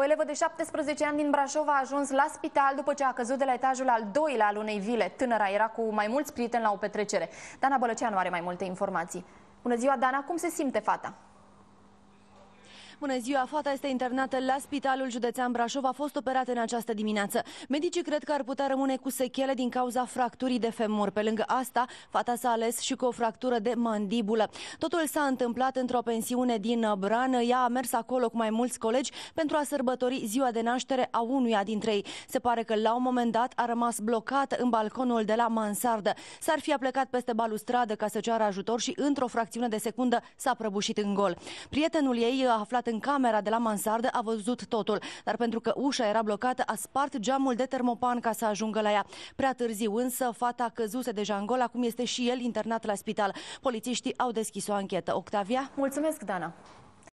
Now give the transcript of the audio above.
O elevă de 17 ani din Brașov a ajuns la spital după ce a căzut de la etajul al doilea al unei vile. Tânăra era cu mai mulți prieteni la o petrecere. Dana Bălăceanu are mai multe informații. Bună ziua, Dana! Cum se simte fata? Bună ziua, fata este internată la Spitalul Județean Brașov, a fost operată în această dimineață. Medicii cred că ar putea rămâne cu sechele din cauza fracturii de femur. Pe lângă asta, fata s-a ales și cu o fractură de mandibulă. Totul s-a întâmplat într-o pensiune din Bran. Ea a mers acolo cu mai mulți colegi pentru a sărbători ziua de naștere a unuia dintre ei. Se pare că la un moment dat a rămas blocată în balconul de la mansardă. S-ar fi aplecat peste balustradă ca să ceară ajutor și într-o fracțiune de secundă s-a prăbușit în gol. Prietenul ei a aflat în camera de la mansardă a văzut totul, dar pentru că ușa era blocată, a spart geamul de termopan ca să ajungă la ea. Prea târziu însă, fata căzuse deja în gol, acum este și el internat la spital. Polițiștii au deschis o anchetă. Octavia? Mulțumesc, Dana!